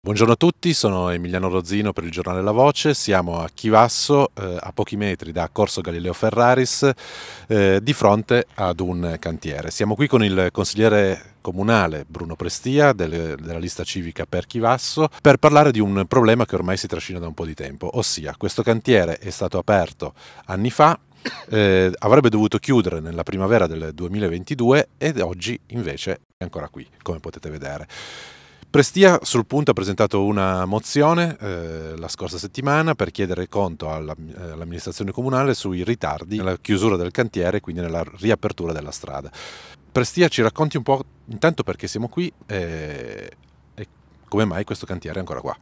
Buongiorno a tutti, sono Emiliano Rozzino per il giornale La Voce, siamo a Chivasso, eh, a pochi metri da Corso Galileo Ferraris, eh, di fronte ad un cantiere. Siamo qui con il consigliere comunale Bruno Prestia del, della lista civica per Chivasso per parlare di un problema che ormai si trascina da un po' di tempo, ossia questo cantiere è stato aperto anni fa eh, avrebbe dovuto chiudere nella primavera del 2022 ed oggi invece è ancora qui, come potete vedere. Prestia sul punto ha presentato una mozione eh, la scorsa settimana per chiedere conto eh, all'amministrazione comunale sui ritardi nella chiusura del cantiere e quindi nella riapertura della strada. Prestia ci racconti un po' intanto perché siamo qui e, eh, e come mai questo cantiere è ancora qua.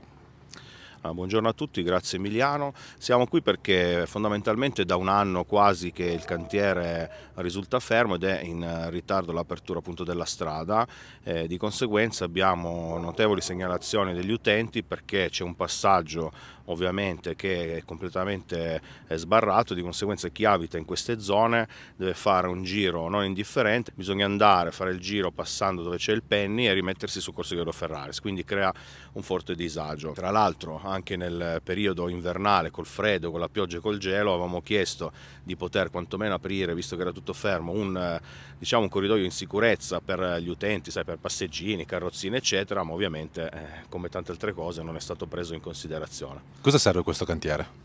Ah, buongiorno a tutti, grazie Emiliano. Siamo qui perché fondamentalmente è da un anno quasi che il cantiere risulta fermo ed è in ritardo l'apertura della strada, eh, di conseguenza abbiamo notevoli segnalazioni degli utenti perché c'è un passaggio ovviamente che è completamente eh, sbarrato, di conseguenza chi abita in queste zone deve fare un giro non indifferente, bisogna andare a fare il giro passando dove c'è il Penny e rimettersi su Corso Ghiero Ferraris, quindi crea un forte disagio. Tra l'altro anche nel periodo invernale col freddo, con la pioggia e col gelo avevamo chiesto di poter quantomeno aprire, visto che era tutto fermo, un, eh, diciamo, un corridoio in sicurezza per gli utenti, sai, per passeggini, carrozzine eccetera, ma ovviamente eh, come tante altre cose non è stato preso in considerazione. Cosa serve questo cantiere?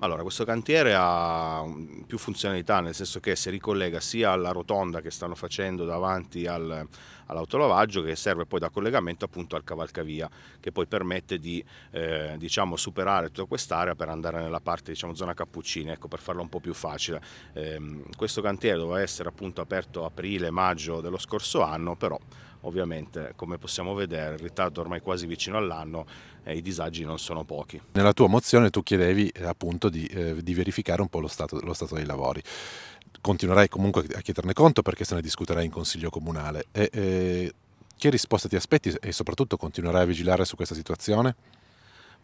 Allora, questo cantiere ha mm, più funzionalità, nel senso che si ricollega sia alla rotonda che stanno facendo davanti al, all'autolavaggio, che serve poi da collegamento appunto al cavalcavia, che poi permette di eh, diciamo, superare tutta quest'area per andare nella parte, diciamo, zona Cappuccini, ecco, per farlo un po' più facile. Eh, questo cantiere doveva essere appunto aperto aprile-maggio dello scorso anno, però ovviamente come possiamo vedere il ritardo ormai quasi vicino all'anno e i disagi non sono pochi. Nella tua mozione tu chiedevi eh, appunto di, eh, di verificare un po' lo stato, lo stato dei lavori continuerai comunque a chiederne conto perché se ne discuterai in consiglio comunale. E, eh, che risposta ti aspetti e soprattutto continuerai a vigilare su questa situazione?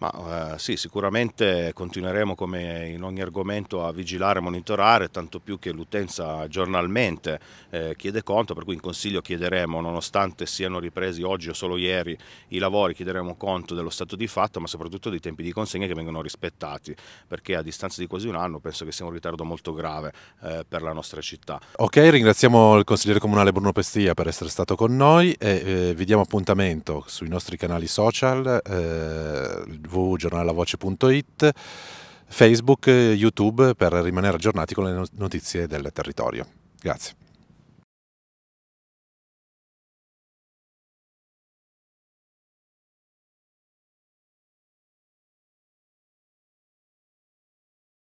Ma eh, sì, sicuramente continueremo come in ogni argomento a vigilare e monitorare, tanto più che l'utenza giornalmente eh, chiede conto, per cui in Consiglio chiederemo, nonostante siano ripresi oggi o solo ieri i lavori, chiederemo conto dello stato di fatto, ma soprattutto dei tempi di consegna che vengono rispettati, perché a distanza di quasi un anno penso che sia un ritardo molto grave eh, per la nostra città. Ok, ringraziamo il consigliere comunale Bruno Pestia per essere stato con noi e eh, vi diamo appuntamento sui nostri canali social eh, www.giornalavoce.it, Facebook, YouTube per rimanere aggiornati con le notizie del territorio. Grazie.